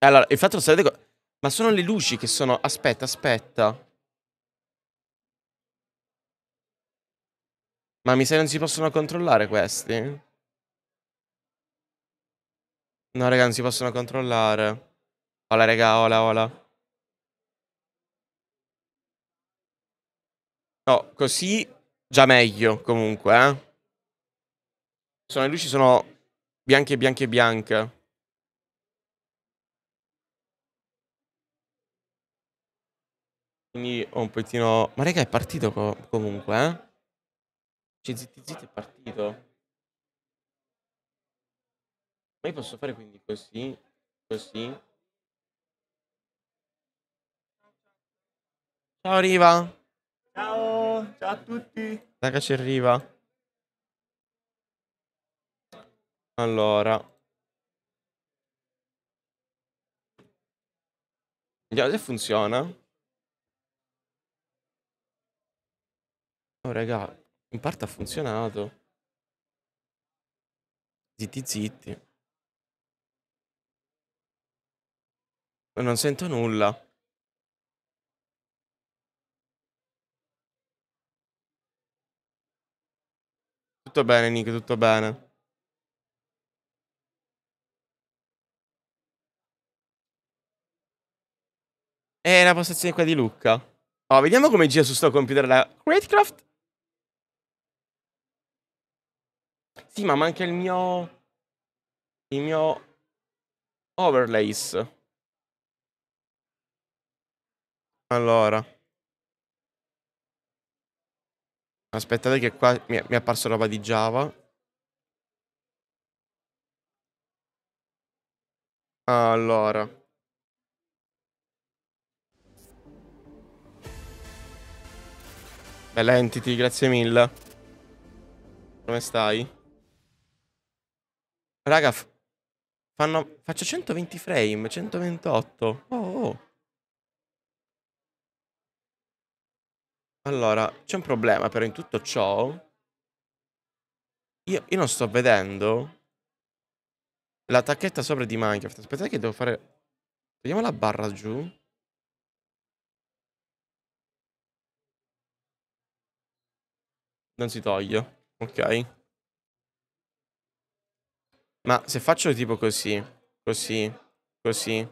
Allora, infatti non sapete cosa... Ma sono le luci che sono... Aspetta, aspetta. Ma mi sa che non si possono controllare questi? No, raga, non si possono controllare. Ola, raga, ola, ola. No, così già meglio, comunque, eh. Sono, le luci sono bianche, bianche, bianche. Quindi ho un pochettino... Ma raga, è partito co- comunque, eh? Cioè, zitti zitti è partito. Ma io posso fare quindi così, così. Ciao Riva. Ciao, ciao a tutti. Raga, c'è Riva. Allora. Vediamo se funziona. Oh raga, in parte ha funzionato. Zitti zitti. Non sento nulla. Tutto bene, Nick, tutto bene. E eh, la postazione qua di Luca. Oh, vediamo come gira su sto computer la Greatcraft. stima, ma anche il mio... Il mio... Overlays. Allora. Aspettate che qua mi è, mi è apparso roba di Java. Allora. Bella Entity, grazie mille. Come stai? Raga, f- fanno, faccio 120 frame, 128. Oh, oh. Allora, c'è un problema però in tutto ciò. Io, io non sto vedendo la tacchetta sopra di Minecraft. Aspettate che devo fare... Togliamo la barra giù. Non si toglie. Ok. Ma se faccio tipo così, così, così.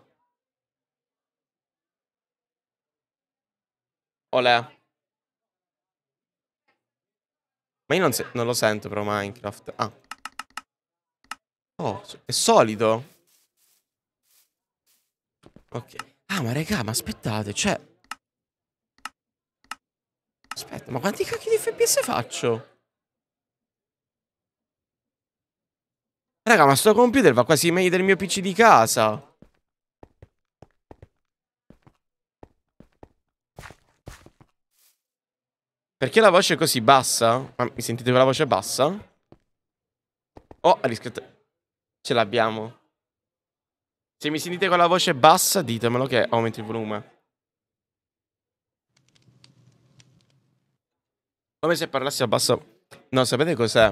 Olè. Ma io non, non, lo sento però Minecraft. Ah. Oh, è solido. Ok. Ah, ma raga, ma aspettate, cioè... Aspetta, ma quanti cacchi di FPS faccio? Raga, ma sto computer va quasi meglio del mio PC di casa. Perché la voce è così bassa? Ma mi sentite con la voce bassa? Oh, ha riscritto... Ce l'abbiamo. Se mi sentite con la voce bassa, ditemelo che aumento il volume. Come se parlassi a bassa... No, sapete cos'è?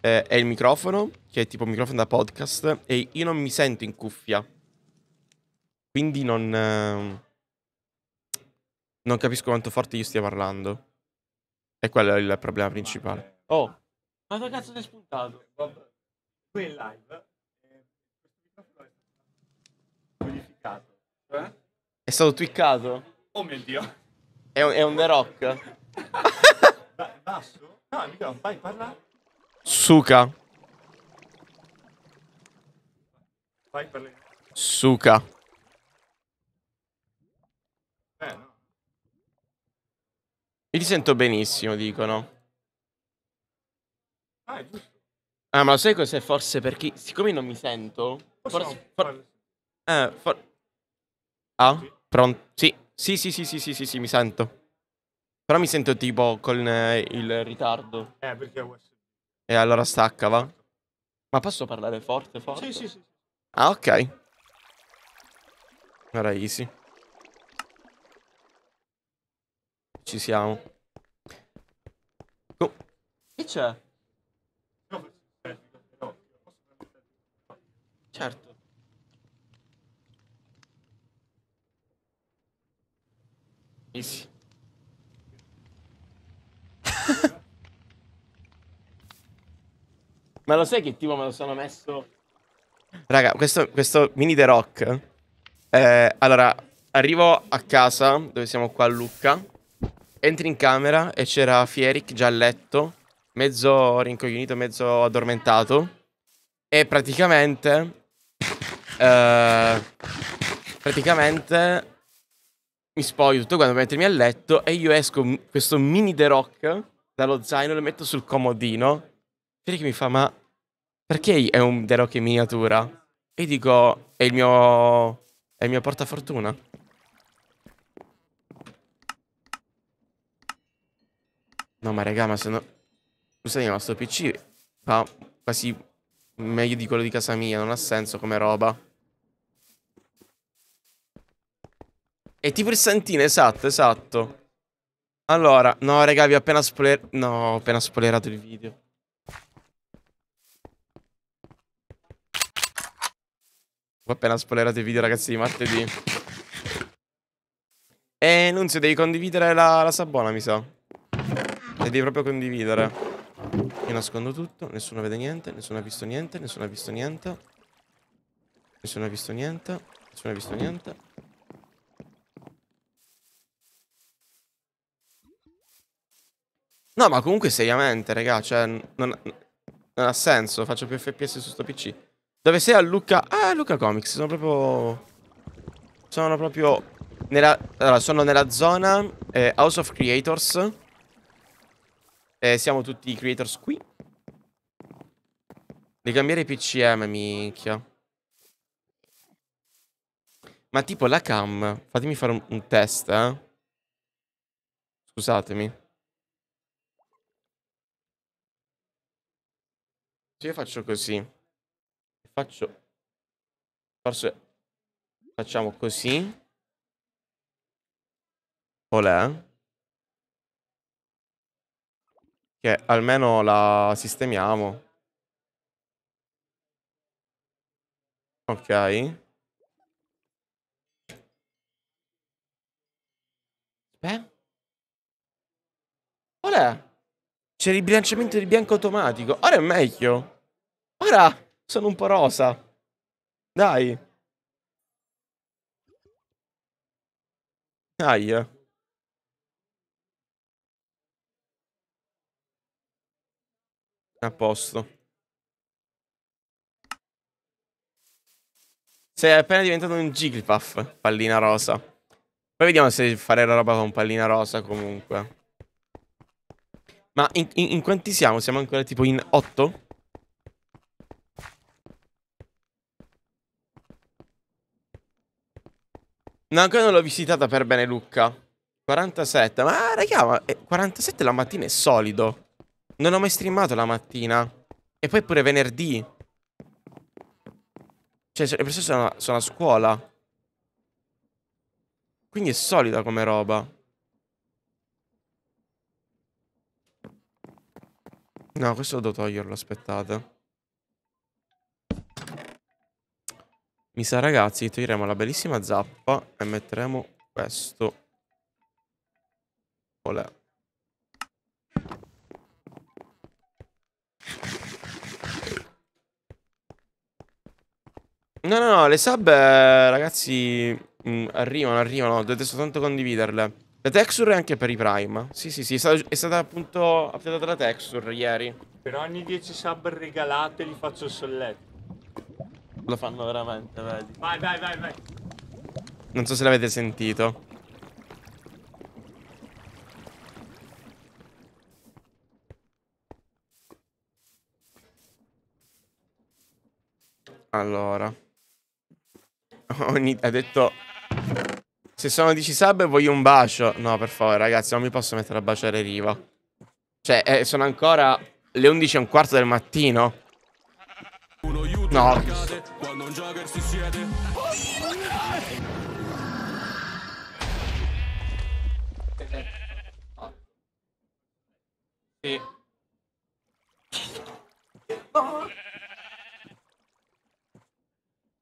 eh, è il microfono, che è tipo un microfono da podcast, e io non mi sento in cuffia. Quindi non... Eh, non capisco quanto forte io stia parlando. E quello è il problema principale. Oh! Ma da cazzo ti è spuntato? Vabbè. Qui in live... Modificato. Eh? È stato twiccato? Cioè? Oh mio Dio! È un, è un The Rock. Basso? No, amico, vai, parla. Suka. Vai per le... Suka. Eh, no. Io ti sento benissimo, dicono. Ah, ah, ma lo sai cos'è? Forse perché... Siccome non mi sento... Forse... For... Eh, for... Ah, pronto? Sì. Sì, sì, sì, sì, sì, sì, sì, mi sento. Però mi sento tipo con eh, il ritardo. Eh, perché... E allora stacca, va? Ma posso parlare forte, forte? Sì, sì, sì. Ah, ok. Era easy. Ci siamo. Oh. Che c'è? Certo. Easy. Ma lo sai che tipo me lo sono messo? Raga, questo, questo mini The Rock. Eh, allora, arrivo a casa, dove siamo qua a Lucca. Entri in camera e c'era Fieric già a letto, mezzo rincoglionito, mezzo addormentato. E praticamente... eh, praticamente... Mi spoglio tutto quando mettermi a letto e io esco questo mini The Rock dallo zaino, lo metto sul comodino. Fieric mi fa, ma perché è un The Rock in miniatura? E dico, è il mio... è il mio portafortuna. No ma raga, ma se no... Scusate, ma sto PC fa quasi meglio di quello di casa mia, non ha senso come roba. E tipo il santino, esatto, esatto. Allora, no raga, vi ho appena spoiler... No, ho appena spoilerato il video. Ho appena spoilerato i video, ragazzi, di martedì. E eh, Nunzio, devi condividere la, la sabona, mi sa. Le devi proprio condividere. Io nascondo tutto, nessuno vede niente, nessuno ha visto niente, nessuno ha visto niente. Nessuno ha visto niente, nessuno ha visto niente. No, ma comunque seriamente, raga, cioè, non, non ha senso, faccio più FPS su sto PC. Dove sei a Luca? Ah, Luca Comics. Sono proprio... Sono proprio... Nella... Allora, sono nella zona eh, House of Creators. Eh, siamo tutti i creators qui. Devi cambiare PCM, minchia. Ma tipo la cam... Fatemi fare un, un test, eh. Scusatemi. Se io faccio così... Faccio... Forse... Facciamo così. Olè. Che almeno la sistemiamo. Ok. Beh. Olè. C'è il bilanciamento di bianco automatico. Ora è meglio. Ora... Sono un po' rosa. Dai. Dai. A posto. Sei appena diventato un Jigglypuff, pallina rosa. Poi vediamo se fare la roba con pallina rosa comunque. Ma in, in, in quanti siamo? Siamo ancora tipo in 8? No, ancora non l'ho visitata per bene Lucca. 47. Ma raga, ma 47 eh, la mattina è solido. Non ho mai streamato la mattina. E poi pure venerdì. Cioè, le persone sono, sono a scuola. Quindi è solida come roba. No, questo lo devo toglierlo, aspettate. Mi sa ragazzi che toglieremo la bellissima zappa e metteremo questo. Olè. No, no, no, le sub, eh, ragazzi, mh, mm, arrivano, arrivano, dovete soltanto condividerle. La texture è anche per i prime. Sì, sì, sì, è stata, è stata appunto affidata la texture ieri. Per ogni 10 sub regalate li faccio il solletto. Lo fanno veramente, vedi. Vai, vai, vai, vai. Non so se l'avete sentito. Allora. Ogni... Ha detto... Se sono 10 sub voglio un bacio. No, per favore, ragazzi, non mi posso mettere a baciare Riva. Cioè, eh, sono ancora le 11 e un quarto del mattino. No. Con Jagger si siede. Sì. Oh.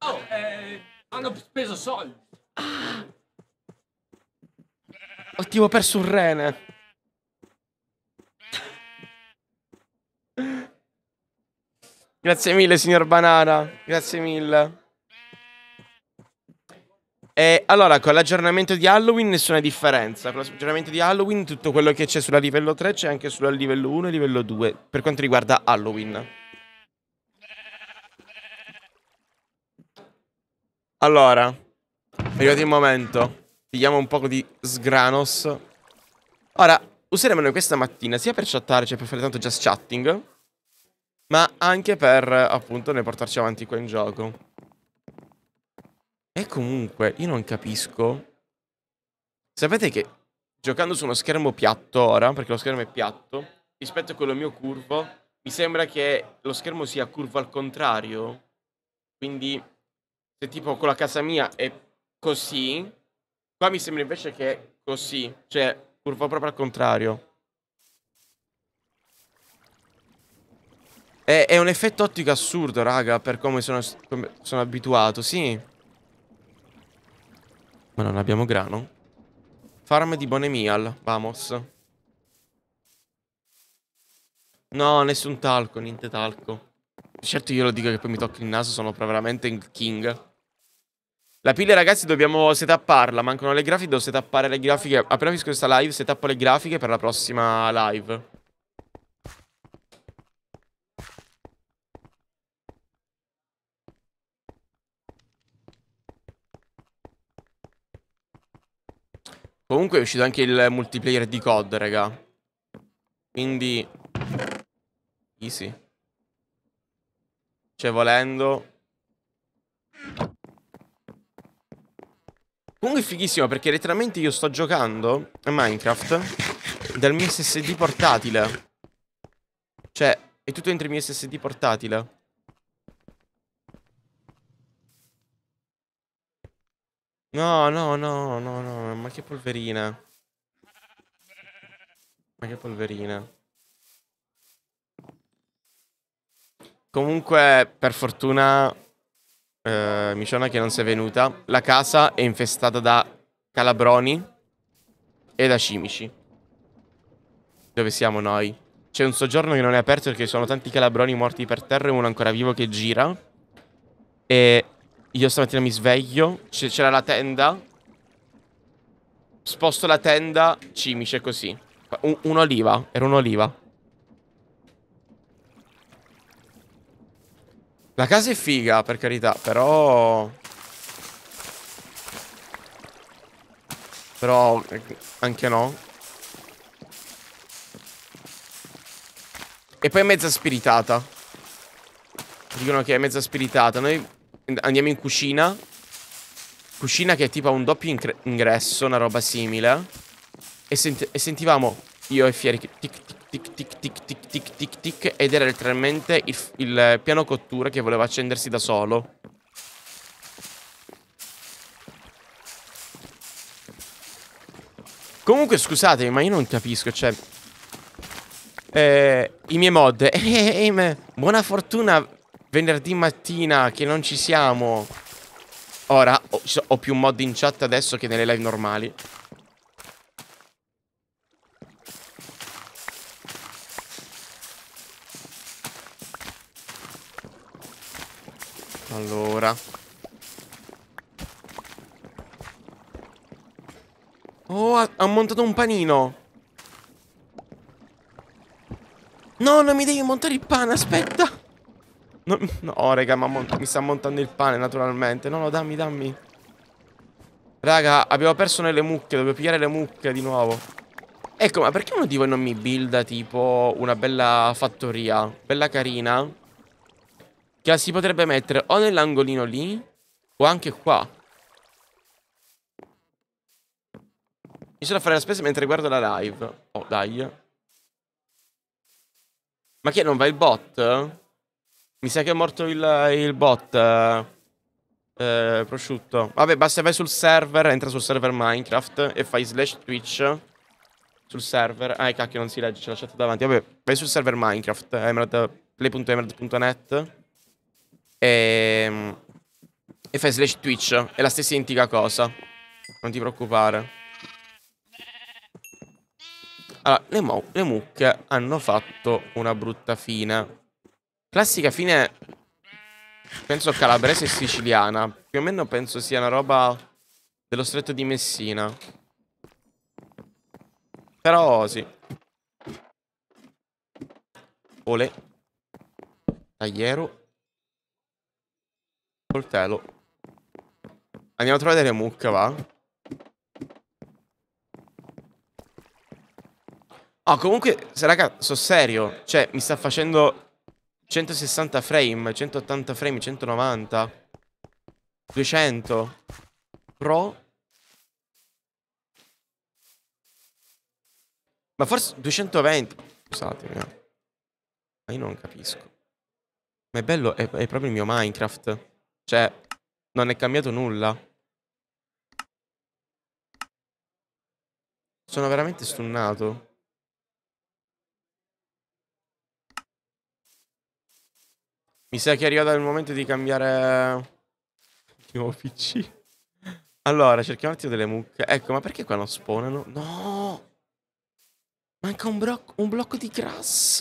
Oh, eh, hanno speso soldi. Ah. Ottimo, ho perso un rene. Grazie mille, signor Banana. Grazie mille. E allora, con l'aggiornamento di Halloween nessuna differenza. Con l'aggiornamento di Halloween tutto quello che c'è sulla livello 3 c'è anche sulla livello 1 e livello 2, per quanto riguarda Halloween. Allora, è arrivato il momento. Pigliamo un po' di sgranos. Ora, useremo noi questa mattina sia per chattare, cioè per fare tanto just chatting, ma anche per, appunto, ne portarci avanti qua in gioco. E comunque, io non capisco. Sapete che giocando su uno schermo piatto ora, perché lo schermo è piatto, rispetto a quello mio curvo, mi sembra che lo schermo sia curvo al contrario. Quindi, se tipo con la casa mia è così, qua mi sembra invece che è così, cioè curvo proprio al contrario. È, è un effetto ottico assurdo, raga, per come sono, come sono abituato, sì. Ma non abbiamo grano. Farm di Bonemial, vamos. No, nessun talco, niente talco. Certo io lo dico che poi mi tocca il naso, sono veramente il king. La pile ragazzi dobbiamo setapparla, mancano le grafiche, devo setappare le grafiche. Appena finisco questa live, setappo le grafiche per la prossima live. Comunque è uscito anche il multiplayer di COD, raga. Quindi... Easy. Cioè, volendo... Comunque è fighissimo perché letteralmente io sto giocando a Minecraft dal mio SSD portatile. Cioè, è tutto dentro il mio SSD portatile. No, no, no, no, no, ma che polverina. Ma che polverina. Comunque, per fortuna, eh, Miciona che non si è venuta, la casa è infestata da calabroni e da cimici. Dove siamo noi? C'è un soggiorno che non è aperto perché sono tanti calabroni morti per terra e uno ancora vivo che gira. E io stamattina mi sveglio, c'era la tenda. Sposto la tenda, cimice così. Un'oliva, un era un'oliva. La casa è figa, per carità, però... Però eh, anche no. E poi è mezza spiritata. Dicono che è mezza spiritata. Noi Andiamo in cucina. Cucina che è tipo un doppio ingresso, una roba simile. E, sent e sentivamo io e Fieri tic tic tic tic tic tic tic tic tic ed era letteralmente il, il piano cottura che voleva accendersi da solo. Comunque scusatemi, ma io non capisco, cioè... Eh, I miei mod. Eh, eh, eh buona fortuna venerdì mattina che non ci siamo. Ora, ho, ho più mod in chat adesso che nelle live normali. Allora Oh, ha, ha, montato un panino No, non mi devi montare il pane, aspetta No, no oh, raga, ma mi sta montando il pane naturalmente. No, no, dammi, dammi. Raga, abbiamo perso nelle mucche. Dobbiamo pigliare le mucche di nuovo. Ecco, ma perché uno di voi non mi builda tipo una bella fattoria? Bella carina. Che si potrebbe mettere o nell'angolino lì o anche qua. Mi sono a fare la spesa mentre guardo la live. Oh, dai. Ma che, non va il bot? Mi sa che è morto il, il bot. Eh, eh, prosciutto. Vabbè, basta vai sul server, entra sul server Minecraft e fai slash Twitch sul server. Ah, cacchio, non si legge, c'è la chat davanti. Vabbè, vai sul server Minecraft, emerald, play.emerald.net e, e fai slash Twitch. È la stessa identica cosa. Non ti preoccupare. Allora, le, le mucche hanno fatto una brutta fine. Classica fine, penso calabrese e siciliana. Più o meno penso sia una roba dello stretto di Messina. Però sì. Ole. Tagliero. Coltello. Andiamo a trovare delle mucche, va? oh, comunque, raga, so serio. Cioè, mi sta facendo 160 frame, 180 frame, 190 200 Pro Ma forse 220 Scusatemi no. Eh. Ma io non capisco Ma è bello, è, è proprio il mio Minecraft Cioè, non è cambiato nulla Sono veramente stunnato Mi sa che è arrivato il momento di cambiare... Di nuovo PC. Allora, cerchiamo un attimo delle mucche. Ecco, ma perché qua non spawnano? No! Manca un, un blocco di grass.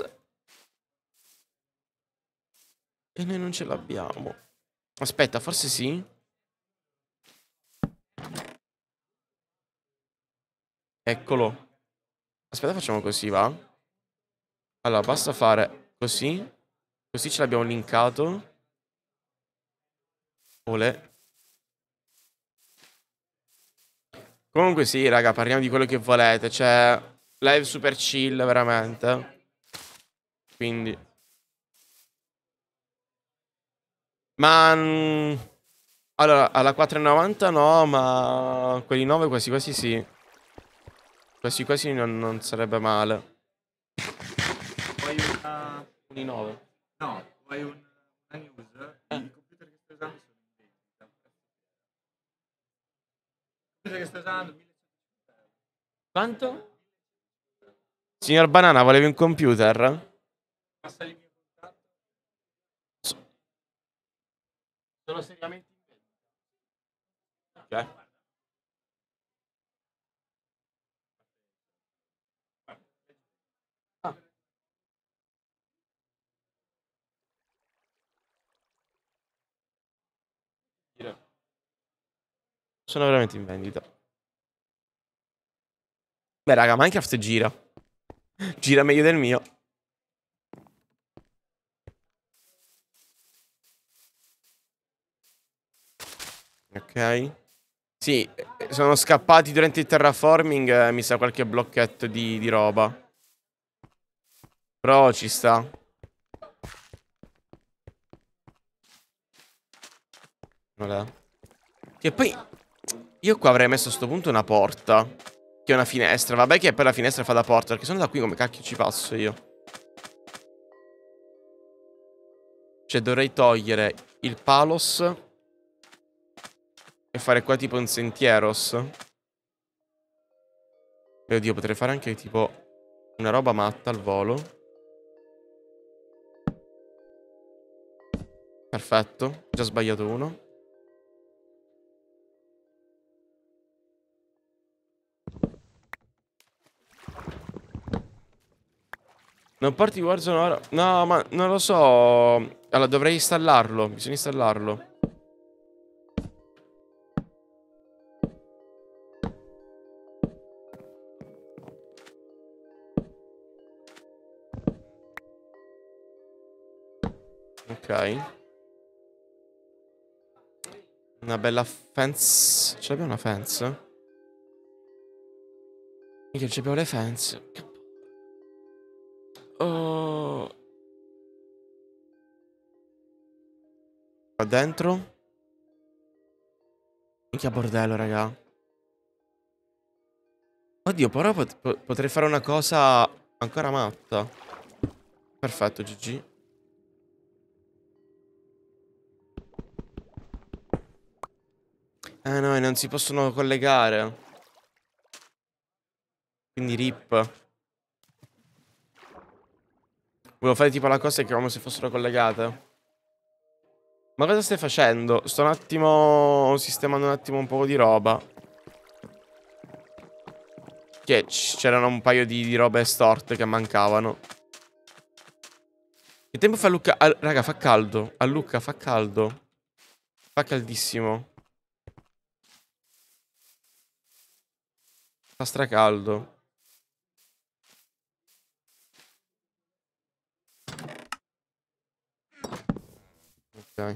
E noi non ce l'abbiamo. Aspetta, forse sì? Eccolo. Aspetta, facciamo così, va? Allora, basta fare così. Così ce l'abbiamo linkato. Olè. Comunque sì, raga, parliamo di quello che volete. Cioè, live super chill, veramente. Quindi... Ma... Mm, allora, alla 4,90 no, ma... Quelli 9 quasi quasi sì. Quasi quasi non, non sarebbe male. Poi una... 9. No, eh. vuoi una, una news, eh. i computer che sto usando sono in vendita. Il computer che sto usando 1500 euro. Quanto? Signor Banana, volevi un computer? Passa il mio contatto. Sono seriamente in vendita. Ok. Sono veramente in vendita. Beh, raga, Minecraft gira. Gira meglio del mio. Ok. Sì, eh, sono scappati durante il terraforming, eh, mi sa qualche blocchetto di, di roba. Però ci sta. Non è. Che poi io qua avrei messo a sto punto una porta. Che è una finestra. Vabbè che poi la finestra fa da porta, perché sono da qui come cacchio ci passo io. Cioè dovrei togliere il palos. E fare qua tipo un sentieros. E oddio, potrei fare anche tipo una roba matta al volo. Perfetto, già sbagliato uno. Non porti Warzone ora? No, ma non lo so. Allora, dovrei installarlo. Bisogna installarlo. Ok. Una bella fence. Ce l'abbiamo una fence? Mica, ce abbiamo le fence. Qua dentro. Minchia bordello, raga. Oddio, però pot potrei fare una cosa ancora matta. Perfetto, GG. Eh no, non si possono collegare. Quindi rip. Volevo fare tipo la cosa che come se fossero collegate. Ma cosa stai facendo? Sto un attimo sistemando un attimo un po' di roba. Che c'erano un paio di, di robe storte che mancavano. Che tempo fa Luca? Ah, raga, fa caldo. A Luca fa caldo. Fa caldissimo. Fa stracaldo. Dai.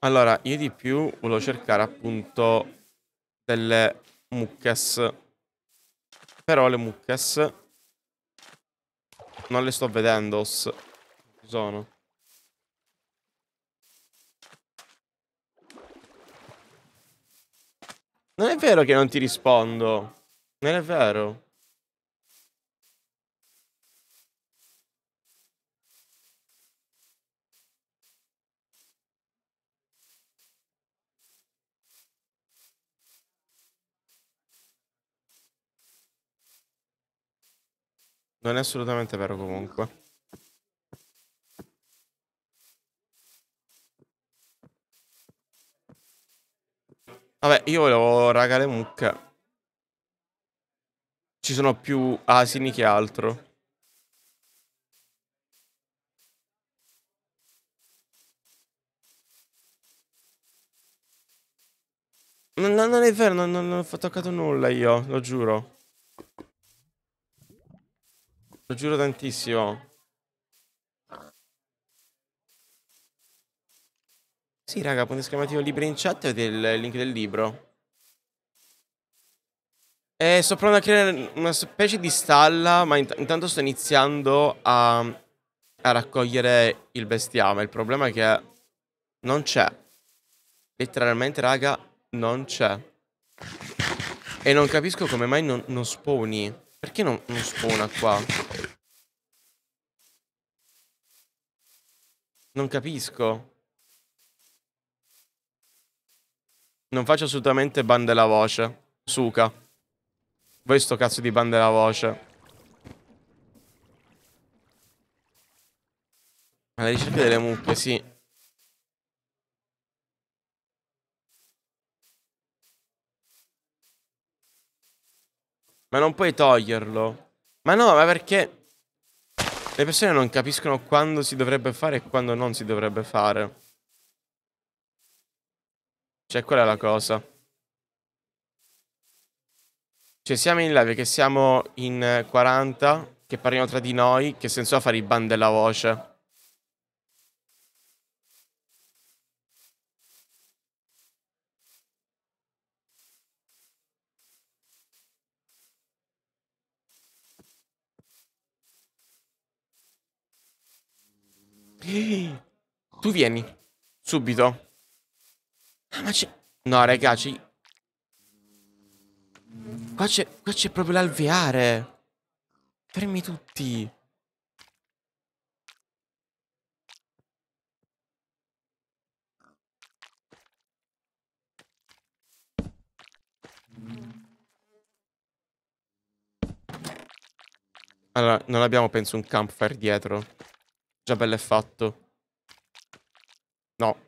Allora, io di più volevo cercare appunto delle mucches. Però le mucches non le sto vedendo. Ci sono. Non è vero che non ti rispondo. Non è vero. Non è assolutamente vero comunque. Vabbè, io volevo, raga, le mucche. Ci sono più asini che altro. No, non è vero, non, non, non ho toccato nulla io, lo giuro. Lo giuro tantissimo. Sì, raga, punto esclamativo libro in chat e vedete il link del libro. E eh, sto provando a creare una specie di stalla, ma int intanto sto iniziando a, a raccogliere il bestiame. Il problema è che non c'è. Letteralmente, raga, non c'è. E non capisco come mai non, non spawni. Perché non, non spawna qua? Non capisco. Non faccio assolutamente ban della voce. Suka. Voi sto cazzo di ban della voce. Alla ricerca delle mucche, sì. Ma non puoi toglierlo. Ma no, ma perché... Le persone non capiscono quando si dovrebbe fare e quando non si dovrebbe fare. Cioè, quella è la cosa. Cioè, siamo in live che siamo in 40, che parliamo tra di noi, che senso ha fare i ban della voce? Tu vieni. Subito. Ah, ma c'è... No, raga, Qua c'è... Qua c'è proprio l'alveare. Fermi tutti. Allora, non abbiamo, penso, un campfire dietro. Già bello è fatto. No.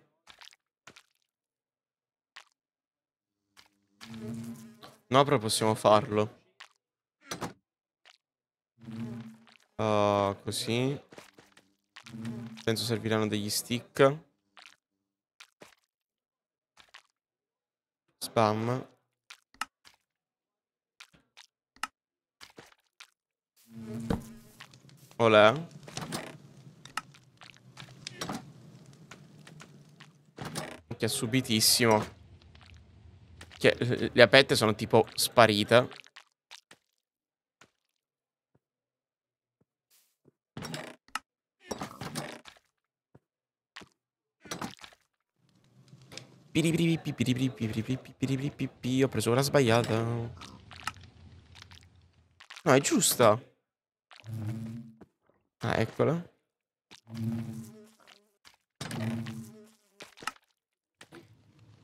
No, però possiamo farlo. Uh, così. Penso serviranno degli stick. Spam. Olè. Che è subitissimo. Che eh, le apette sono tipo sparite. Ho preso quella sbagliata. No, è giusta. Ah, eccola.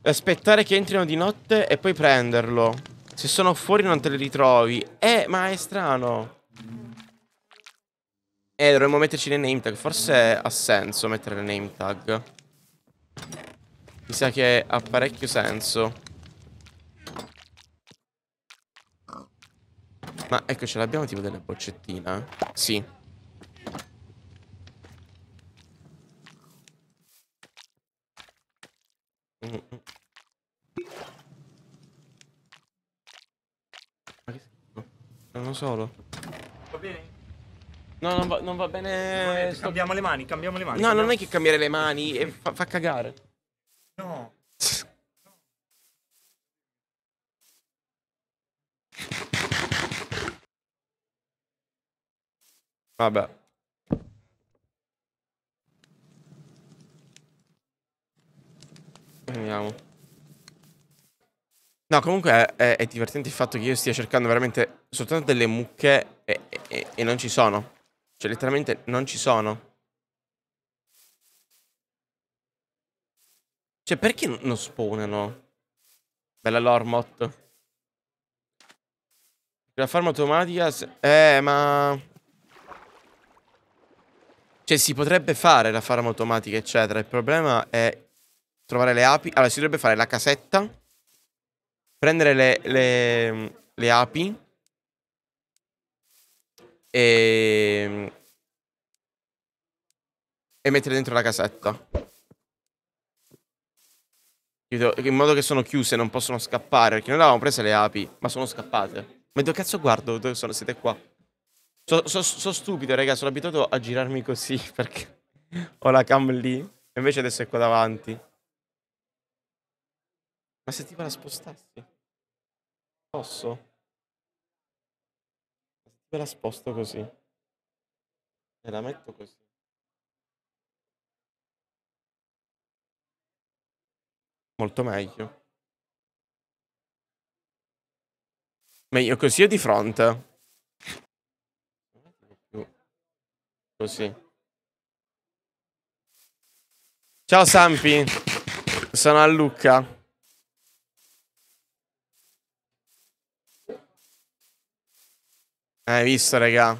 Aspettare che entrino di notte e poi prenderlo. Se sono fuori non te li ritrovi. Eh, ma è strano. Eh, dovremmo metterci le name tag. Forse ha senso mettere le name tag. Mi sa che ha parecchio senso. Ma ecco, ce l'abbiamo tipo delle boccettine. Eh? Sì. Non solo. Va bene? No, non va, non va bene. Vabbè, cambiamo le mani, cambiamo le mani. No, cambiamo. non è che cambiare le mani e fa, fa cagare. no. Vabbè. Speriamo. No, comunque è, è, divertente il fatto che io stia cercando veramente soltanto delle mucche e, e, e non ci sono. Cioè, letteralmente non ci sono. Cioè, perché non spawnano? Bella l'ormot. La farma automatica... Eh, ma... Cioè, si potrebbe fare la farma automatica, eccetera. Il problema è Trovare le api. Allora, si dovrebbe fare la casetta. Prendere le, le, le api. E... E mettere dentro la casetta. In modo che sono chiuse, non possono scappare. Perché noi avevamo prese le api, ma sono scappate. Ma dove cazzo guardo? Dove sono? Siete qua. Sono so, so stupido, raga. Sono abituato a girarmi così perché ho la cam lì. E Invece adesso è qua davanti. Ma se tipo la spostassi? Posso? Ma se tipo la sposto così? E la metto così. Molto meglio. Meglio così o di fronte? Così. Ciao Sampi, sono a Lucca. Hai visto, raga?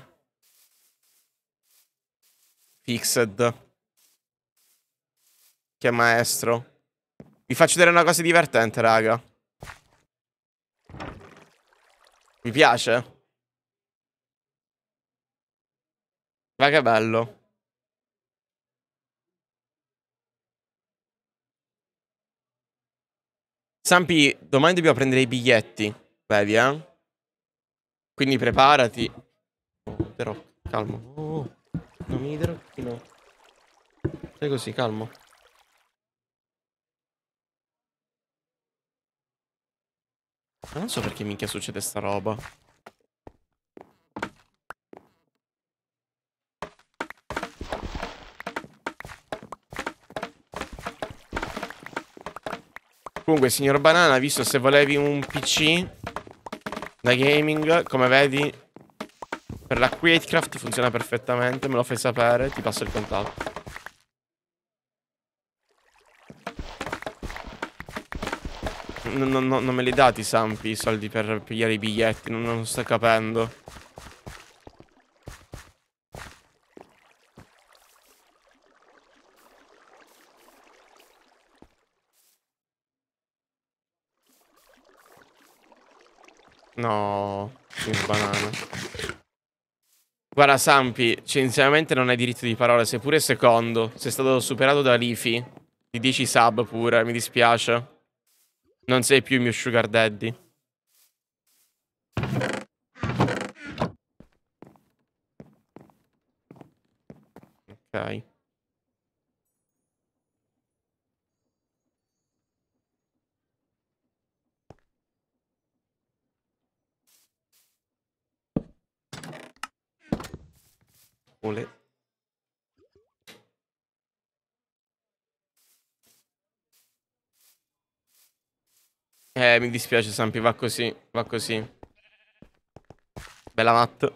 Fixed. Che maestro. Vi faccio vedere una cosa divertente, raga. Vi piace? Ma che bello. Sampi, domani dobbiamo prendere i biglietti. Vedi, eh? Quindi preparati. Oh, The Rock, calmo. Oh, non mi idrocchino. Sei così, calmo. Non so perché minchia succede sta roba. Comunque, signor Banana, visto se volevi un PC, da gaming, come vedi, per la Createcraft funziona perfettamente, me lo fai sapere, ti passo il contatto. Non, non, non me li dati, Sampi, i soldi per pigliare i biglietti, non, non sto capendo. No, mi banana. Guarda, Sampi, sinceramente non hai diritto di parola, sei pure secondo. Sei stato superato da Lifi. Ti 10 sub pure, mi dispiace. Non sei più il mio sugar daddy. Ok. vuole Eh, mi dispiace Sampi, va così, va così. Bella matta.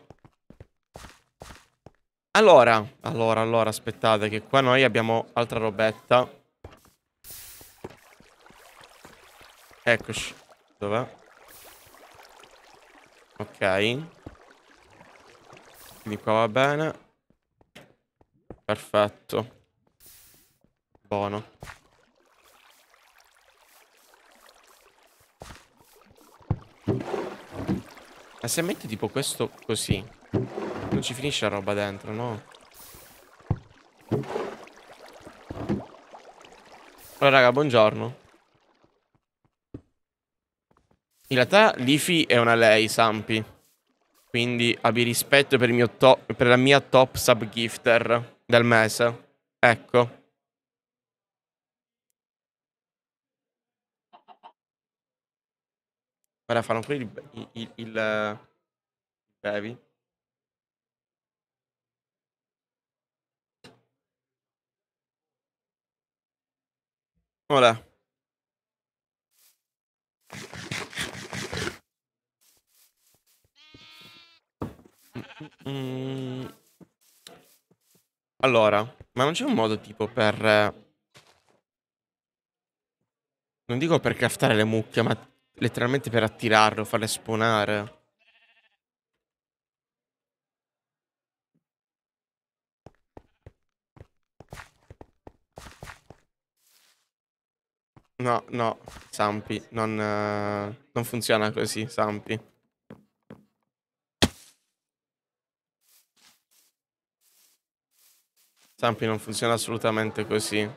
Allora, allora, allora, aspettate che qua noi abbiamo altra robetta. Eccoci. Dov'è? Ok. Quindi qua va bene. Perfetto. Buono. Ma se metti tipo questo così, non ci finisce la roba dentro, no? Allora, raga, buongiorno. In realtà Lifi è una lei, Sampi. Quindi abbi rispetto per, per la mia top sub gifter del mese. Ecco. Ora fanno pure il, il, il, il bevi. Ora. Mm. mm, mm. Allora, ma non c'è un modo tipo per... Eh, non dico per craftare le mucche, ma letteralmente per attirarlo, farle spawnare. No, no, Sampi, non, uh, non funziona così, Sampi. Zampi non funziona assolutamente così.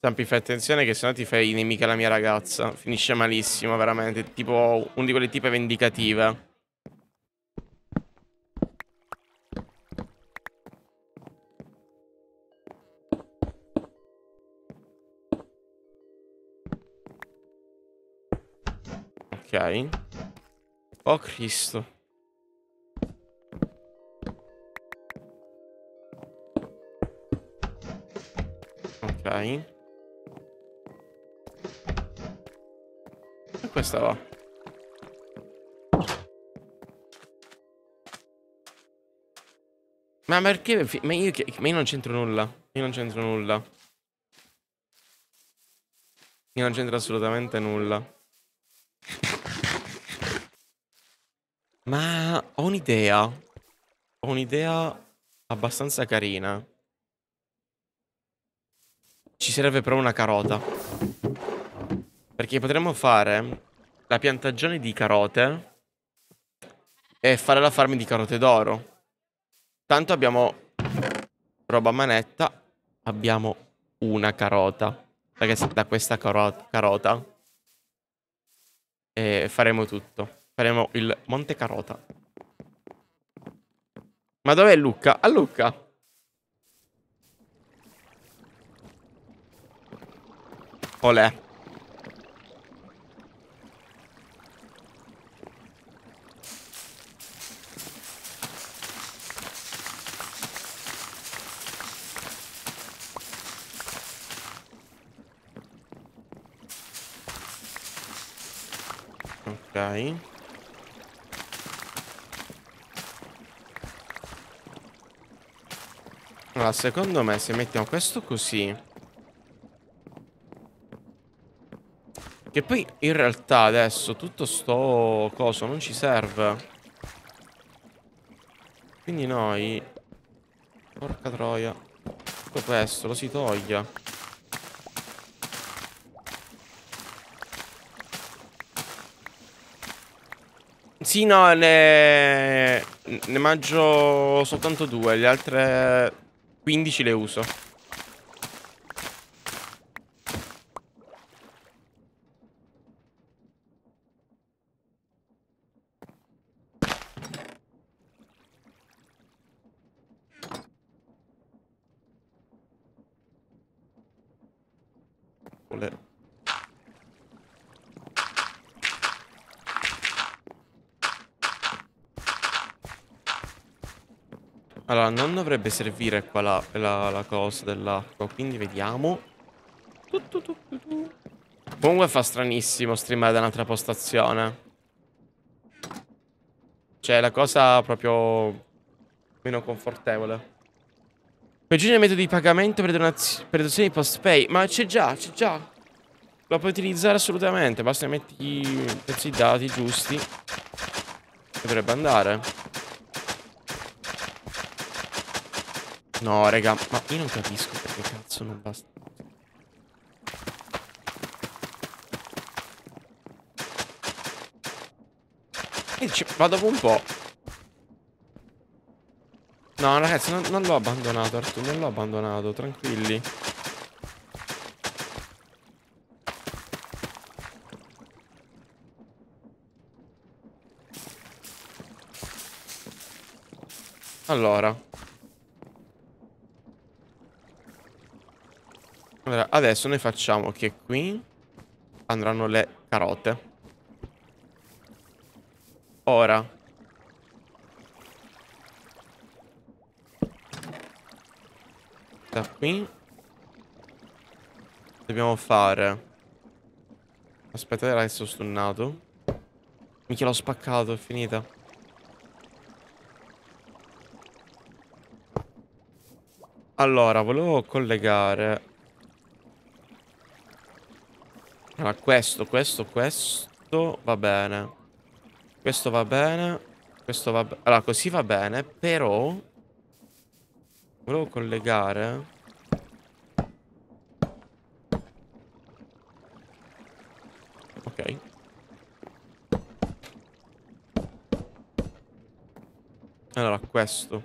Zampi fai attenzione che sennò ti fai nemica la mia ragazza. Finisce malissimo, veramente. Tipo uno di quelle tipe vendicative. Ok. Oh Cristo. E questa va. Ma perché? Ma io, ma io non c'entro nulla. Io non c'entro nulla. Io non c'entro assolutamente nulla. Ma ho un'idea. Ho un'idea abbastanza carina. Ci serve però una carota. Perché potremmo fare la piantagione di carote e fare la farm di carote d'oro. Tanto abbiamo roba manetta. Abbiamo una carota. Ragazzi, da questa caro carota e faremo tutto. Faremo il Monte Carota. Ma dov'è Luca? A Luca! Olè. Ok. Allora, secondo me se mettiamo questo così Che poi in realtà adesso tutto sto coso non ci serve. Quindi noi... Porca troia. Tutto questo lo si toglie. Sì, no, ne... Ne mangio soltanto due, le altre 15 le uso. dovrebbe servire qua la, la, la cosa dell'acqua. Quindi vediamo. Comunque fa stranissimo streamare da un'altra postazione. Cioè, la cosa proprio meno confortevole. Peggiore metodo di pagamento per, donaz per donazioni post-pay. Ma c'è già, c'è già. Lo puoi utilizzare assolutamente. Basta metti i pezzi dati giusti. Dovrebbe andare. No, raga, ma io non capisco perché cazzo non basta. E vado dopo un po'. No, ragazzi, non, non l'ho abbandonato, Arthur, non l'ho abbandonato, tranquilli. Allora Allora, adesso noi facciamo che qui andranno le carote. Ora. Da qui. Dobbiamo fare... Aspettate ragazzi, sono stunnato. Mica l'ho spaccato, è finita. Allora, volevo collegare Allora, questo, questo, questo va bene. Questo va bene. Questo va bene. Allora, così va bene, però... Volevo collegare... Ok. Allora, questo.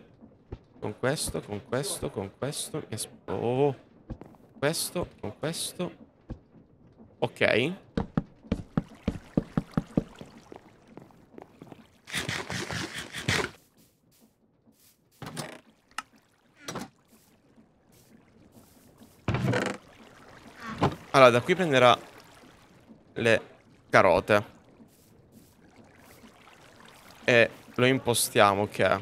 Con questo, con questo, con questo. Oh. Questo, con questo. Ok. Allora, da qui prenderà le carote. E lo impostiamo che... Okay.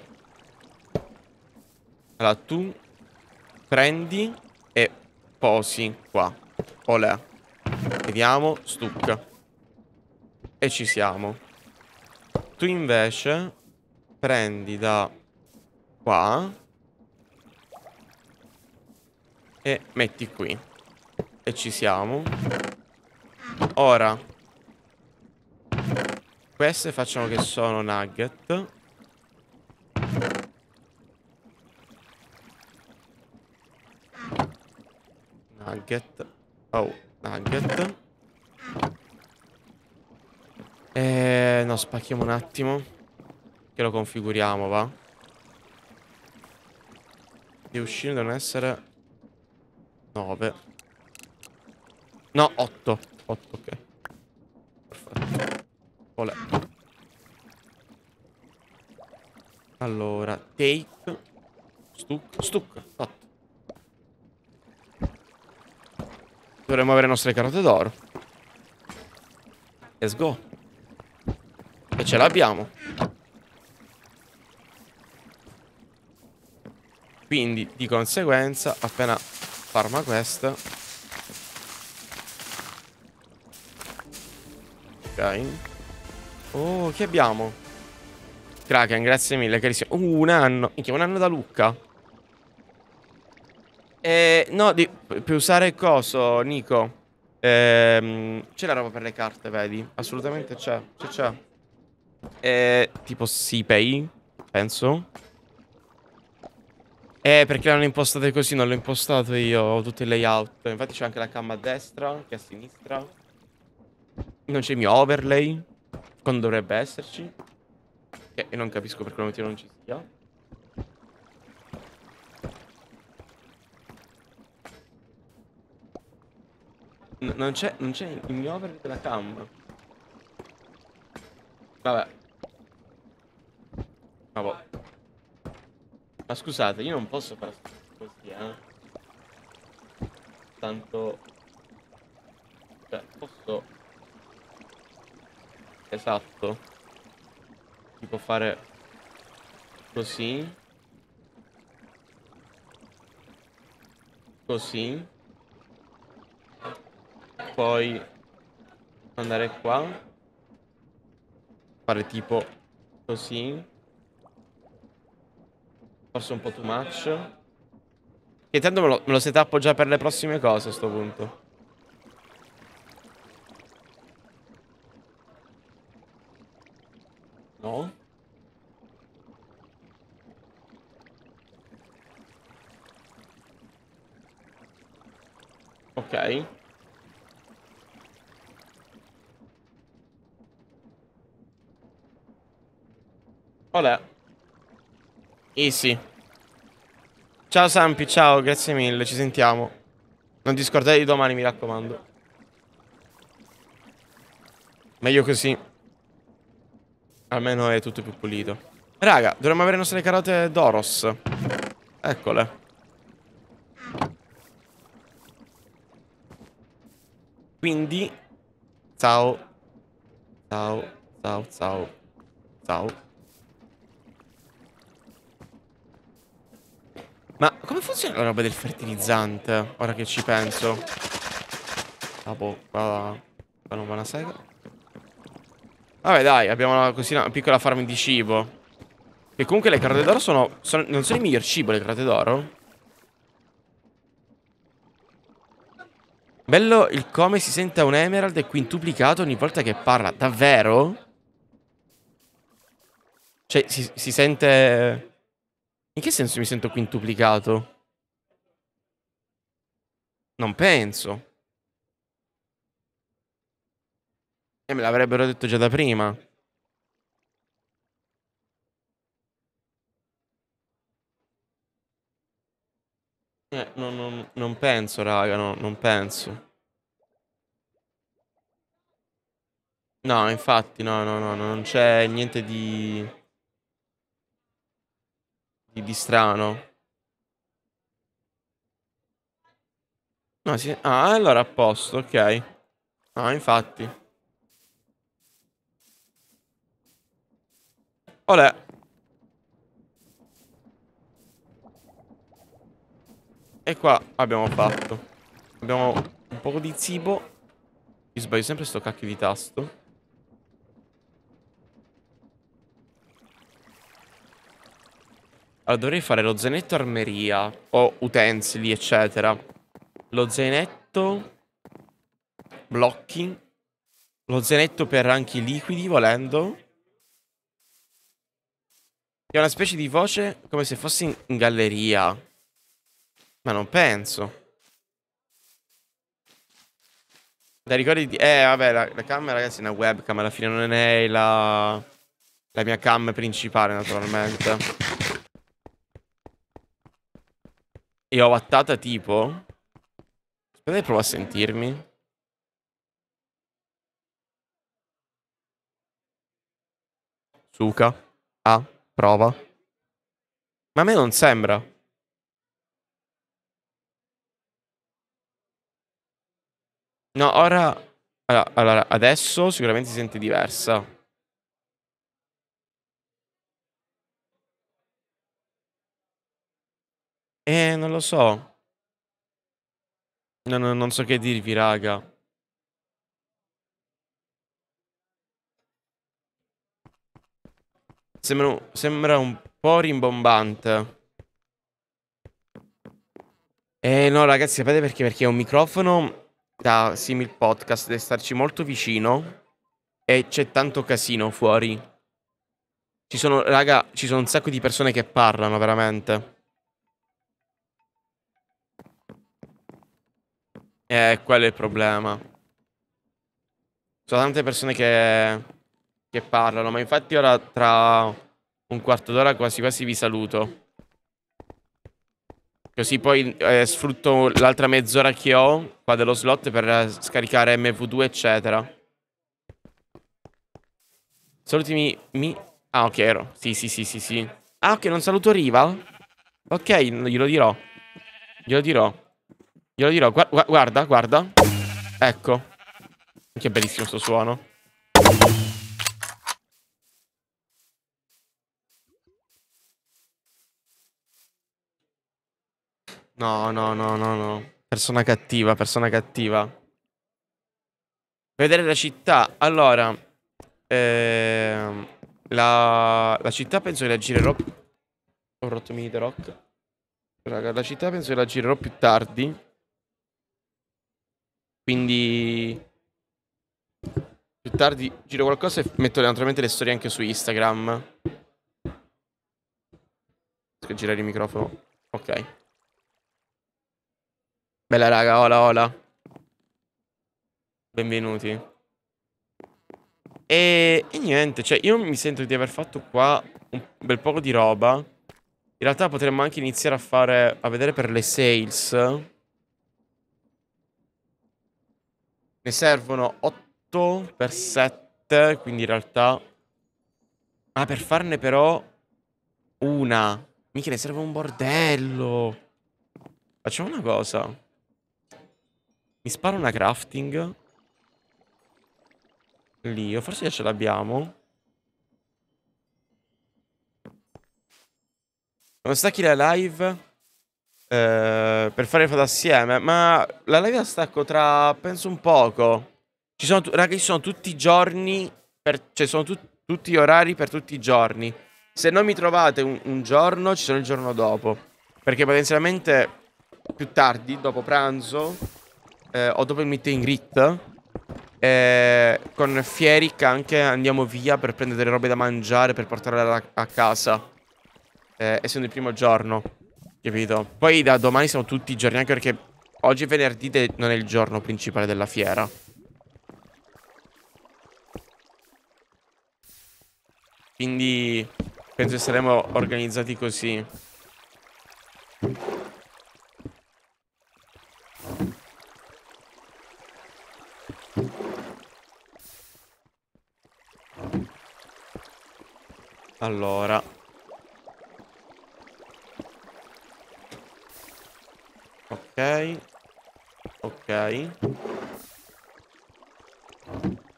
Allora, tu prendi e posi qua. Olè. Vediamo, stucca. E ci siamo. Tu invece prendi da qua e metti qui. E ci siamo. Ora queste facciamo che sono nugget. Nugget. Oh, nugget. Eh, no, spacchiamo un attimo. Che lo configuriamo, va. Le uscine devono essere... 9. No, 8. 8, ok. Perfetto. Olè. Allora, take. Stuc. Stuc. Fatto. Dovremmo avere le nostre carote d'oro. Let's go. E ce l'abbiamo. Quindi, di conseguenza, appena farma quest... Ok. Oh, che abbiamo? Kraken, grazie mille, carissimo. Uh, un anno. un anno da Lucca. Eh, no, di, per usare coso, Nico. Ehm, c'è la roba per le carte, vedi? Assolutamente c'è. C'è, c'è eh, tipo Sipei, penso. Eh, perché l'hanno impostate così, non l'ho impostato io, ho tutto il layout. Infatti c'è anche la cam a destra, che a sinistra. Non c'è il mio overlay, quando dovrebbe esserci. E non capisco perché lo motivo non ci sia. N non c'è il mio overlay della cam. Vabbè. Vabbè. Boh. Ma scusate, io non posso fare così, eh. Tanto... Cioè, posso... Esatto. Si può fare... Così. Così. Poi... Andare qua fare tipo così. Forse un po' too much. Che tanto me lo, me lo setappo già per le prossime cose a sto punto. No? Ok. Vabbè. Easy. Ciao Sampi, ciao, grazie mille, ci sentiamo. Non discordate di domani, mi raccomando. Meglio così. Almeno è tutto più pulito. Raga, dovremmo avere le nostre carote d'oros. Eccole. Quindi... Ciao. Ciao, ciao, ciao. Ciao. Ma come funziona la roba del fertilizzante? Ora che ci penso. Ah boh, qua, va una sega. Vabbè dai, abbiamo una, così, una piccola farm di cibo. E comunque le carote d'oro sono, sono, Non sono il miglior cibo le carote d'oro? Bello il come si sente un emerald e quintuplicato ogni volta che parla. Davvero? Cioè, si, si sente... In che senso mi sento quintuplicato? Non penso. E me l'avrebbero detto già da prima. Eh, non, non, non penso, raga, no, non penso. No, infatti, no, no, no, non c'è niente di di, di strano. No, si... Ah, allora a posto, ok. Ah, infatti. Olè. E qua abbiamo fatto. Abbiamo un po' di zibo. Mi sbaglio sempre sto cacchio di tasto. Allora dovrei fare lo zainetto armeria o utensili eccetera. Lo zainetto blocchi. Lo zainetto per anche i liquidi volendo. È una specie di voce come se fossi in galleria. Ma non penso. Da ricordi di... Eh, vabbè, la, la camera, ragazzi, è una webcam. Alla fine non è la... La mia cam principale, naturalmente. E ho wattata tipo... Aspetta che provo a sentirmi. Suca Ah, prova. Ma a me non sembra. No, ora... Allora, adesso sicuramente si sente diversa. Eh, non lo so. No, no, non so che dirvi, raga. Sembra, sembra un po' rimbombante. Eh no ragazzi sapete perché? Perché è un microfono da simil podcast deve starci molto vicino e c'è tanto casino fuori. Ci sono, raga, ci sono un sacco di persone che parlano veramente. Eh, quello è il problema. Sono tante persone che, che parlano, ma infatti ora tra un quarto d'ora quasi quasi vi saluto. Così poi eh, sfrutto l'altra mezz'ora che ho qua dello slot per scaricare MV2 eccetera. Salutimi mi... Ah ok ero. Sì sì sì sì sì. Ah ok non saluto Riva? Ok glielo dirò. Glielo dirò. Glielo dirò, gu guarda, guarda. Ecco. Che bellissimo sto suono. No, no, no, no, no. Persona cattiva, persona cattiva. Vedere la città. Allora, ehm, la, la, città penso che la girerò... Ho rotto mini rock. Raga, la città penso che la girerò più tardi. Quindi più tardi giro qualcosa e metto naturalmente le storie anche su Instagram. Riesco a girare il microfono. Ok. Bella raga, hola hola. Benvenuti. E, e niente, cioè io mi sento di aver fatto qua un bel po' di roba. In realtà potremmo anche iniziare a fare a vedere per le sales Ne servono 8 per 7, quindi in realtà... Ah, per farne però una. Mica ne serve un bordello. Facciamo una cosa. Mi sparo una crafting. Lì, o forse ce l'abbiamo. Non sta chi la live... Eh, per fare foto assieme, ma la live la stacco tra, penso un poco. Ci sono, raga, ci sono tutti i giorni, per, cioè sono tu, tutti gli orari per tutti i giorni. Se non mi trovate un, un giorno, ci sono il giorno dopo. Perché potenzialmente più tardi, dopo pranzo, eh, o dopo il meet in grit, eh, con Fieric anche andiamo via per prendere delle robe da mangiare per portarle a, a casa. Eh, essendo il primo giorno. Capito? Poi da domani siamo tutti i giorni, anche perché oggi venerdì non è il giorno principale della fiera. Quindi penso che saremo organizzati così. Allora Ok. Ok.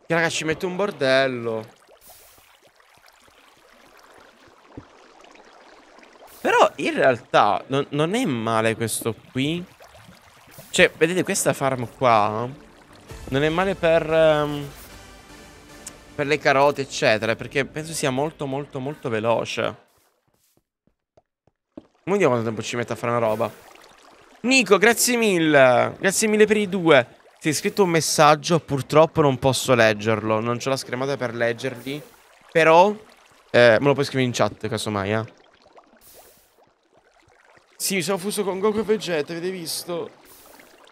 Che Raga, ci mette un bordello. Però in realtà non, non è male questo qui. Cioè, vedete questa farm qua Non è male per um, Per le carote eccetera Perché penso sia molto molto molto veloce Non vediamo quanto tempo ci mette a fare una roba Nico, grazie mille. Grazie mille per i due. Ti è scritto un messaggio, purtroppo non posso leggerlo. Non ce la schermata per leggerli. Però... Eh, me lo puoi scrivere in chat, casomai, eh. Sì, mi sono fuso con Goku e Vegeta, avete visto?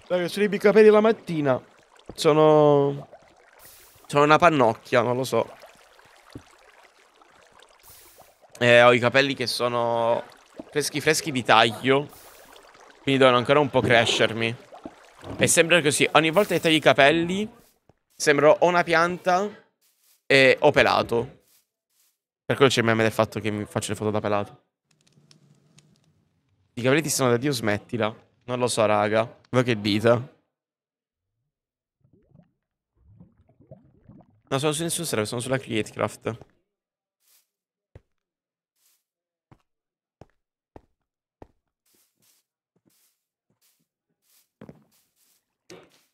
Raga, sono i bicapelli la mattina. Sono... Sono una pannocchia, non lo so. Eh, ho i capelli che sono freschi freschi di taglio. Quindi devono ancora un po' crescermi. E sembra così. Ogni volta che tagli i capelli, sembro o una pianta e o pelato. Per quello c'è il meme del fatto che mi faccio le foto da pelato. I capelli ti sono da Dio, smettila. Non lo so, raga. Voi che dite? Non sono su nessun server, sono sulla Createcraft.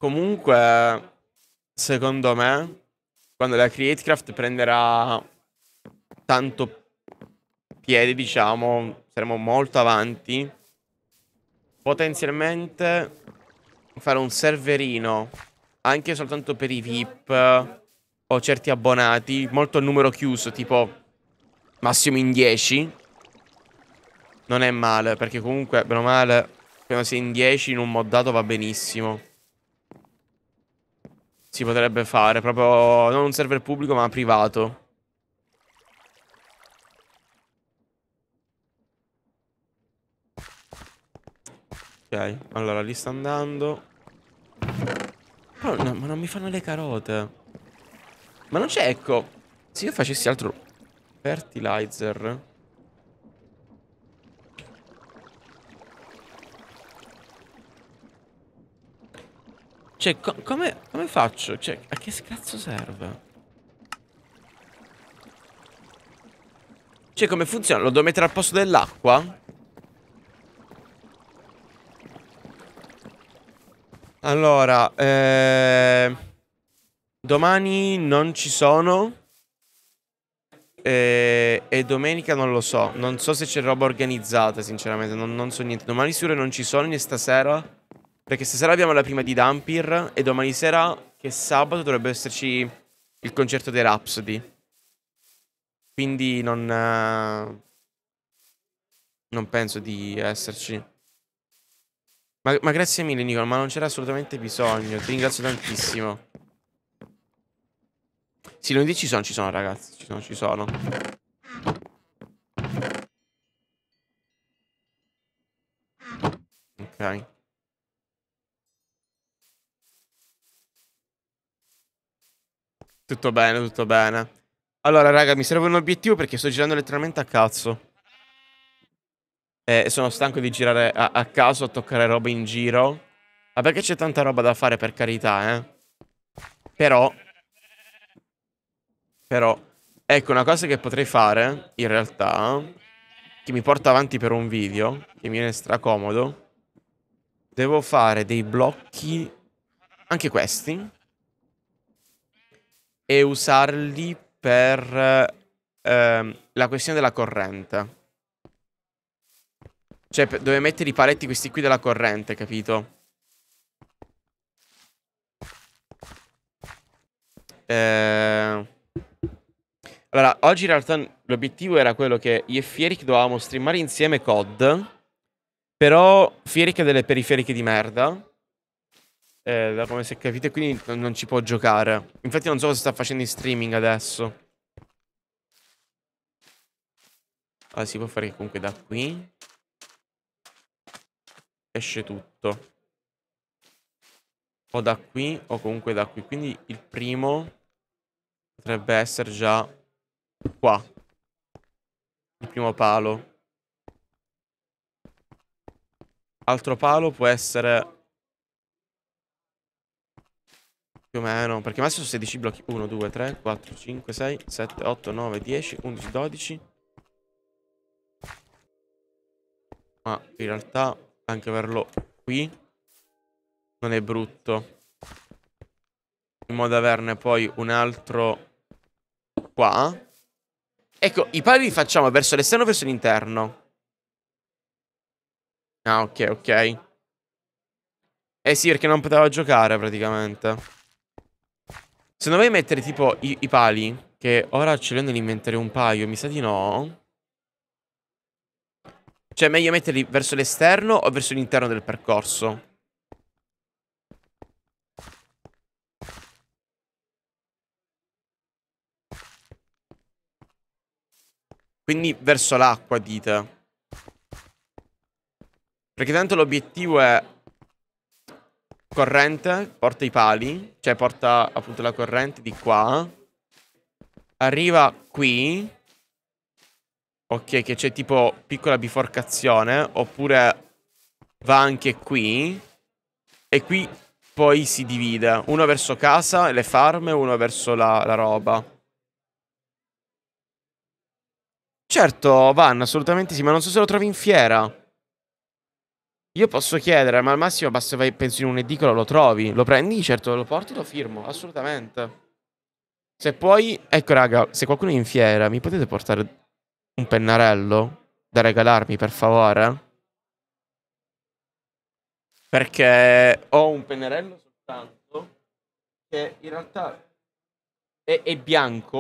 Comunque, secondo me, quando la Createcraft prenderà tanto piede, diciamo, saremo molto avanti. Potenzialmente fare un serverino, anche soltanto per i VIP o certi abbonati, molto a numero chiuso, tipo massimo in 10. Non è male, perché comunque, bene o male, se sei in 10 in un moddato va benissimo. Si potrebbe fare proprio non un server pubblico ma privato. Ok, allora lì sta andando. Però, no, ma non mi fanno le carote. Ma non c'è, ecco. Se io facessi altro fertilizer. Cioè, co come, come faccio? Cioè, a che cazzo serve? Cioè, come funziona? Lo devo mettere al posto dell'acqua? Allora, eh... domani non ci sono. Eh... E, domenica non lo so. Non so se c'è roba organizzata, sinceramente. Non, non so niente. Domani sure non ci sono, né stasera. Perché stasera abbiamo la prima di Dampir e domani sera, che sabato, dovrebbe esserci il concerto dei Rhapsody. Quindi non... Eh, non penso di esserci. Ma, ma grazie mille Nicole, ma non c'era assolutamente bisogno. Ti ringrazio tantissimo. Sì, lunedì ci sono, ci sono ragazzi, ci sono, ci sono. Ok. Tutto bene, tutto bene. Allora, raga, mi serve un obiettivo perché sto girando letteralmente a cazzo. E sono stanco di girare a, a, caso, a toccare roba in giro. Ma perché c'è tanta roba da fare, per carità, eh? Però... Però... Ecco, una cosa che potrei fare, in realtà, che mi porta avanti per un video, che mi viene stracomodo, devo fare dei blocchi, anche questi, e usarli per ehm, la questione della corrente. Cioè, dove mettere i paletti questi qui della corrente, capito? Eh... Allora, oggi in realtà l'obiettivo era quello che io e Fieric dovevamo streamare insieme COD, però Fieric ha delle periferiche di merda eh, da come si è capito, quindi non ci può giocare. Infatti non so se sta facendo in streaming adesso. Ah, si può fare comunque da qui. Esce tutto. O da qui, o comunque da qui. Quindi il primo potrebbe essere già qua. Il primo palo. Altro palo può essere Più o meno, perché massimo sono 16 blocchi. 1, 2, 3, 4, 5, 6, 7, 8, 9, 10, 11, 12. Ma in realtà anche averlo qui non è brutto. In modo da averne poi un altro qua. Ecco, i pali li facciamo verso l'esterno o verso l'interno? Ah, ok, ok. Eh sì, perché non poteva giocare praticamente. Se non vuoi mettere tipo i, i pali, che ora ce li ho nell'inventario un paio, mi sa di no. Cioè, è meglio metterli verso l'esterno o verso l'interno del percorso? Quindi verso l'acqua, dite. Perché tanto l'obiettivo è corrente, porta i pali, cioè porta appunto la corrente di qua. Arriva qui. Ok, che c'è tipo piccola biforcazione, oppure va anche qui. E qui poi si divide. Uno verso casa e le farme, uno verso la, la roba. Certo, Van, assolutamente sì, ma non so se lo trovi in fiera. Io posso chiedere, ma al massimo basta vai, penso in edicolo, lo trovi. Lo prendi, certo, lo porti, lo firmo, assolutamente. Se puoi, ecco raga, se qualcuno è in fiera, mi potete portare un pennarello da regalarmi, per favore? Perché ho un pennarello soltanto che in realtà è, è bianco,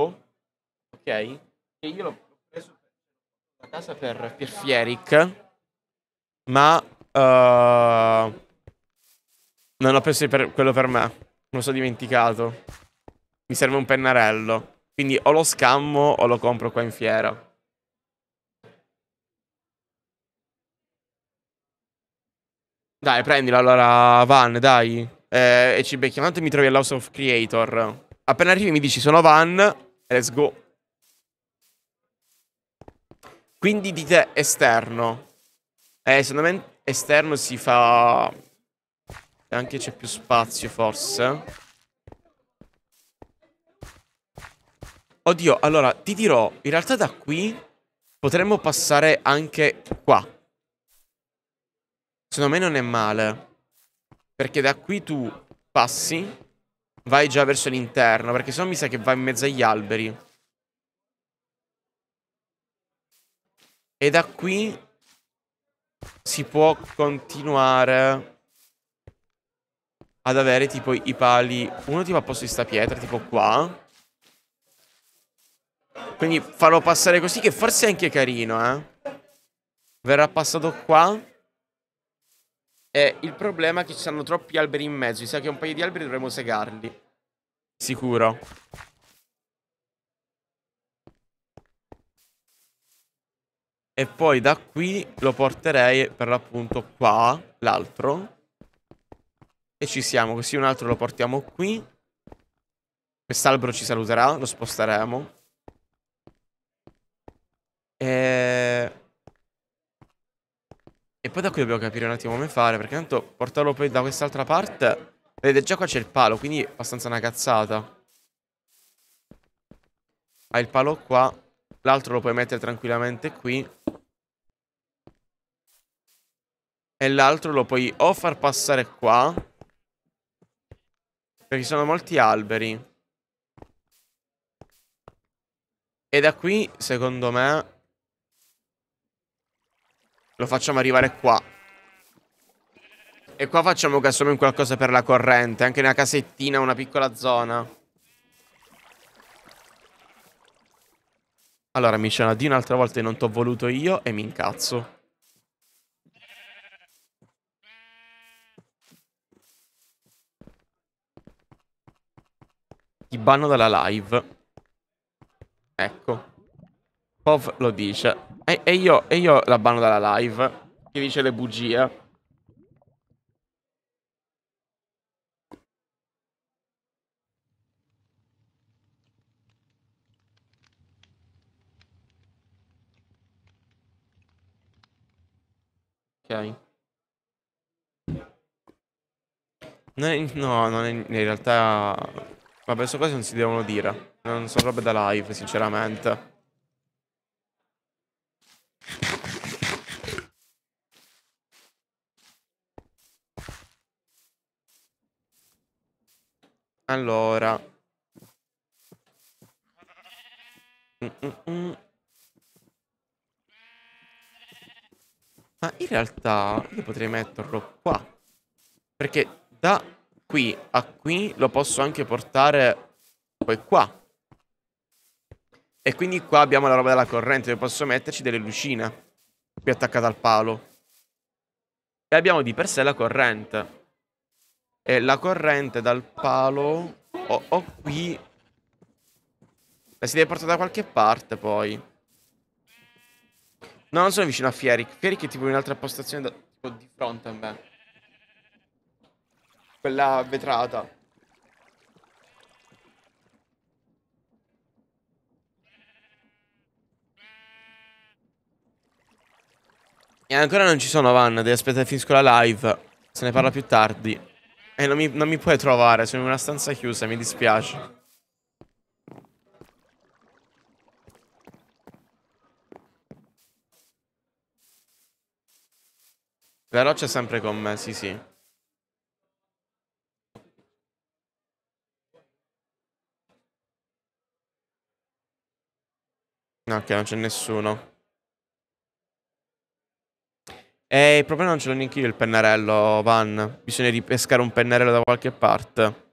ok? E io l'ho preso da casa per Pierfieric, ma Uh... Non ho preso per quello per me. Me lo so dimenticato. Mi serve un pennarello. Quindi o lo scammo o lo compro qua in fiera. Dai, prendilo allora, Van, dai. Eh, e ci becchiamo. Tanto mi trovi all'House of Creator. Appena arrivi mi dici sono Van. Let's go. Quindi dite esterno. Eh, secondo me esterno si fa... Anche c'è più spazio forse. Oddio, allora ti dirò, in realtà da qui potremmo passare anche qua. Secondo me non è male. Perché da qui tu passi, vai già verso l'interno, perché se no mi sa che va in mezzo agli alberi. E da qui si può continuare ad avere tipo i pali, uno tipo a posto di sta pietra, tipo qua. Quindi farlo passare così che forse è anche carino, eh. Verrà passato qua. E il problema è che ci sono troppi alberi in mezzo. Mi sa che un paio di alberi dovremmo segarli. Sicuro. E poi da qui lo porterei per l'appunto qua, l'altro. E ci siamo, così un altro lo portiamo qui. Quest'albero ci saluterà, lo sposteremo. E... e... poi da qui dobbiamo capire un attimo come fare, perché tanto portarlo poi da quest'altra parte... Vedete, già qua c'è il palo, quindi è abbastanza una cazzata. Ha il palo qua, L'altro lo puoi mettere tranquillamente qui. E l'altro lo puoi o far passare qua. Perché ci sono molti alberi. E da qui, secondo me... Lo facciamo arrivare qua. E qua facciamo che assume qualcosa per la corrente. Anche una casettina, una piccola zona. Allora, mi c'è una D un'altra volta e non t'ho voluto io e mi incazzo. Ti banno dalla live. Ecco. Pov lo dice. E, e, io, e io la banno dalla live. Che dice le bugie. Non è, no, non è, in realtà... Vabbè, queste cose non si devono dire. Non sono robe da live, sinceramente. Allora. Mm -mm -mm. Ma in realtà io potrei metterlo qua. Perché da qui a qui lo posso anche portare poi qua. E quindi qua abbiamo la roba della corrente dove posso metterci delle lucine. Qui attaccata al palo. E abbiamo di per sé la corrente. E la corrente dal palo o, o qui... La si deve portare da qualche parte poi. No, non sono vicino a Fieric. Fieric è tipo in un'altra postazione da... tipo di fronte a me. Quella vetrata. E ancora non ci sono Van, devi aspettare che finisco la live. Se ne parla più tardi. E non mi, non mi puoi trovare, sono in una stanza chiusa, mi dispiace. La roccia è sempre con me, sì, sì. Ok, non c'è nessuno. E il problema non ce l'ho neanche io il pennarello, Van. Bisogna ripescare un pennarello da qualche parte.